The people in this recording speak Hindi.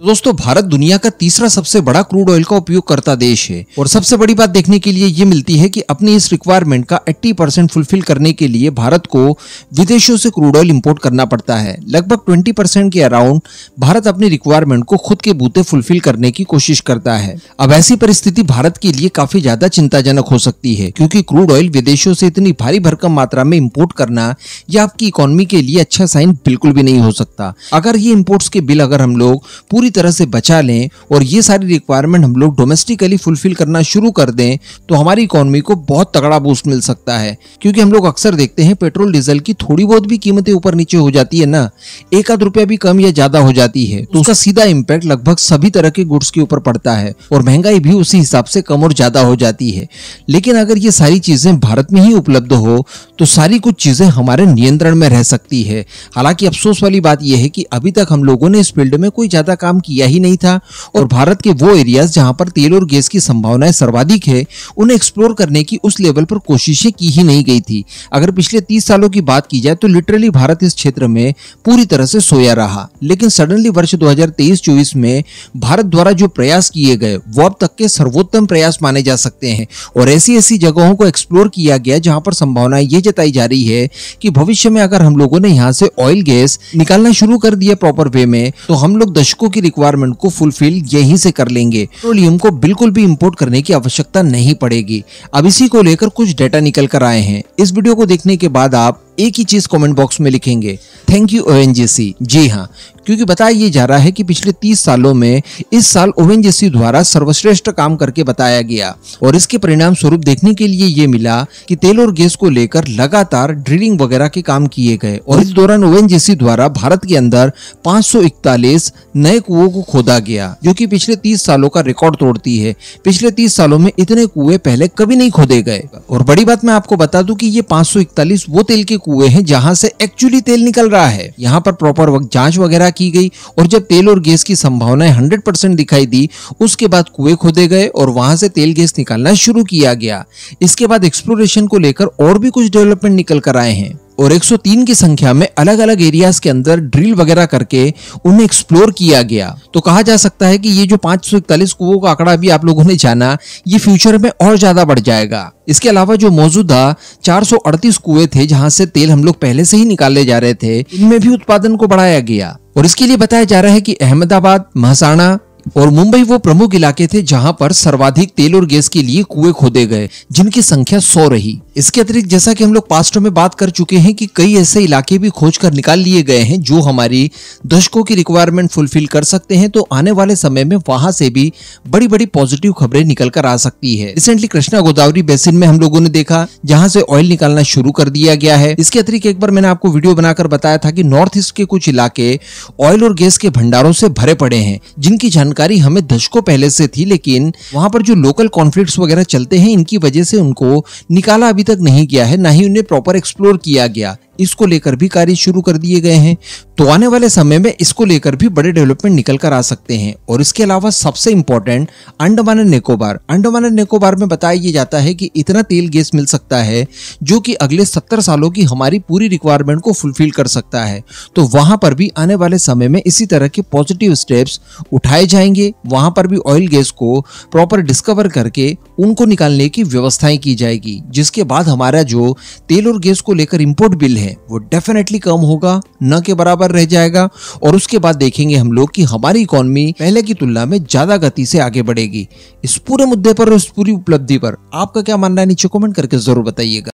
तो दोस्तों भारत दुनिया का तीसरा सबसे बड़ा क्रूड ऑयल का उपयोग करता देश है और सबसे बड़ी बात देखने के लिए ये मिलती है कि अपनी इस रिक्वायरमेंट का 80 परसेंट फुलफिल करने के लिए भारत को विदेशों से क्रूड ऑयल इंपोर्ट करना पड़ता है लगभग 20 परसेंट के अराउंड भारत अपनी रिक्वायरमेंट को खुद के बूते फुलफिल करने की कोशिश करता है अब ऐसी परिस्थिति भारत के लिए काफी ज्यादा चिंताजनक हो सकती है क्योंकि क्रूड ऑयल विदेशों से इतनी भारी भरकम मात्रा में इम्पोर्ट करना यह आपकी इकोनॉमी के लिए अच्छा साइन बिल्कुल भी नहीं हो सकता अगर ये इम्पोर्ट के बिल अगर हम लोग पूरी पूरी तरह से बचा लें और ये सारी रिक्वायरमेंट हम लोग डोमेस्टिकली फुलफिल करना शुरू कर दें तो हमारी इकोनॉमी को बहुत तगड़ा बूस्ट मिल सकता है क्योंकि हम लोग अक्सर देखते हैं पेट्रोल डीजल की थोड़ी बहुत भी कीमतें ऊपर नीचे हो जाती है ना एक आध रुपया भी कम या ज्यादा हो जाती है तो उसका सीधा इम्पैक्ट लगभग सभी तरह के गुड्स के ऊपर पड़ता है और महंगाई भी उसी हिसाब से कम और ज्यादा हो जाती है लेकिन अगर ये सारी चीजें भारत में ही उपलब्ध हो तो सारी कुछ चीज़ें हमारे नियंत्रण में रह सकती है हालांकि अफसोस वाली बात यह है कि अभी तक हम लोगों ने इस फील्ड में कोई ज़्यादा काम किया ही नहीं था और भारत के वो एरियाज जहाँ पर तेल और गैस की संभावनाएं सर्वाधिक है उन्हें एक्सप्लोर करने की उस लेवल पर कोशिशें की ही नहीं गई थी अगर पिछले तीस सालों की बात की जाए तो लिटरली भारत इस क्षेत्र में पूरी तरह से सोया रहा लेकिन सडनली वर्ष दो हजार में भारत द्वारा जो प्रयास किए गए वो अब तक के सर्वोत्तम प्रयास माने जा सकते हैं और ऐसी ऐसी जगहों को एक्सप्लोर किया गया जहां पर संभावनाएं ये जताई जा रही है कि भविष्य में अगर हम लोगों ने यहाँ से ऑयल गैस निकालना शुरू कर दिया प्रॉपर वे में तो हम लोग दशकों की रिक्वायरमेंट को फुलफिल यहीं से कर लेंगे पेट्रोलियम को बिल्कुल भी इम्पोर्ट करने की आवश्यकता नहीं पड़ेगी अब इसी को लेकर कुछ डेटा निकल कर आए हैं इस वीडियो को देखने के बाद आप एक ही चीज कमेंट बॉक्स में लिखेंगे थैंक यू ओएनजीसी जी हाँ क्योंकि बताया ये जा रहा है कि पिछले 30 सालों में इस साल ओएनजीसी द्वारा सर्वश्रेष्ठ काम करके बताया गया और इसके परिणाम स्वरूप देखने के लिए ये मिला कि तेल और गैस को लेकर लगातार ड्रिलिंग वगैरह के काम किए गए और इस दौरान ओएनजीसी द्वारा भारत के अंदर 541 नए कुओं को खोदा गया जो की पिछले तीस सालों का रिकॉर्ड तोड़ती है पिछले तीस सालों में इतने कुएं पहले कभी नहीं खोदे गए और बड़ी बात मैं आपको बता दू की ये 541 वो तेल के कुएं कुएं हैं जहां से एक्चुअली तेल निकल रहा है यहां पर प्रॉपर जांच वगैरह की गई और जब तेल और गैस की संभावनाएं हंड्रेड परसेंट दिखाई दी उसके बाद कुएं खोदे गए और वहां से तेल गैस निकालना शुरू किया गया इसके बाद एक्सप्लोरेशन को लेकर और भी कुछ डेवलपमेंट निकल कर आए हैं और 103 की संख्या में अलग अलग एरियाज के अंदर ड्रिल वगैरह करके उन्हें एक्सप्लोर किया गया तो कहा जा सकता है कि ये जो पांच कुओं का आंकड़ा भी आप लोगों ने जाना ये फ्यूचर में और ज्यादा बढ़ जाएगा इसके अलावा जो मौजूदा अड़तीस कुएं थे जहां से तेल हम लोग पहले से ही निकाले जा रहे थे इनमें भी उत्पादन को बढ़ाया गया और इसके लिए बताया जा रहा है कि अहमदाबाद महसाणा और मुंबई वो प्रमुख इलाके थे जहां पर सर्वाधिक तेल और गैस के लिए कुएं खोदे गए जिनकी संख्या सौ रही इसके अतिरिक्त जैसा कि हम लोग पास्ट में बात कर चुके हैं कि कई ऐसे इलाके भी खोज कर निकाल लिए गए हैं जो हमारी दशकों की रिक्वायरमेंट फुलफिल कर सकते हैं तो आने वाले समय में वहां से भी बड़ी बड़ी पॉजिटिव खबरें निकल कर आ सकती है रिसेंटली कृष्णा गोदावरी बेसिन में हम लोगों ने देखा जहाँ से ऑयल निकालना शुरू कर दिया गया है इसके अतिरिक्त एक बार मैंने आपको वीडियो बनाकर बताया था की नॉर्थ ईस्ट के कुछ इलाके ऑयल और गैस के भंडारों से भरे पड़े हैं जिनकी जानकारी जानकारी हमें दशकों पहले से थी लेकिन वहां पर जो लोकल कॉन्फ्लिक्ट्स वगैरह चलते हैं इनकी वजह से उनको निकाला अभी तक नहीं गया है ना ही उन्हें प्रॉपर एक्सप्लोर किया गया इसको लेकर भी कार्य शुरू कर दिए गए हैं तो आने वाले समय में इसको लेकर भी बड़े डेवलपमेंट निकल कर आ सकते हैं और इसके अलावा सबसे इंपॉर्टेंट अंडमान एंड निकोबार अंडमान निकोबार में बताया ये जाता है कि इतना तेल गैस मिल सकता है जो कि अगले सत्तर सालों की हमारी पूरी रिक्वायरमेंट को फुलफिल कर सकता है तो वहां पर भी आने वाले समय में इसी तरह के पॉजिटिव स्टेप्स उठाए जाएंगे वहां पर भी ऑयल गैस को प्रॉपर डिस्कवर करके उनको निकालने की व्यवस्थाएं की जाएगी जिसके बाद हमारा जो तेल और गैस को लेकर इम्पोर्ट बिल है है वो डेफिनेटली कम होगा न के बराबर रह जाएगा और उसके बाद देखेंगे हम लोग कि हमारी इकोनॉमी पहले की तुलना में ज्यादा गति से आगे बढ़ेगी इस पूरे मुद्दे पर और इस पूरी उपलब्धि पर आपका क्या मानना है नीचे कमेंट करके जरूर बताइएगा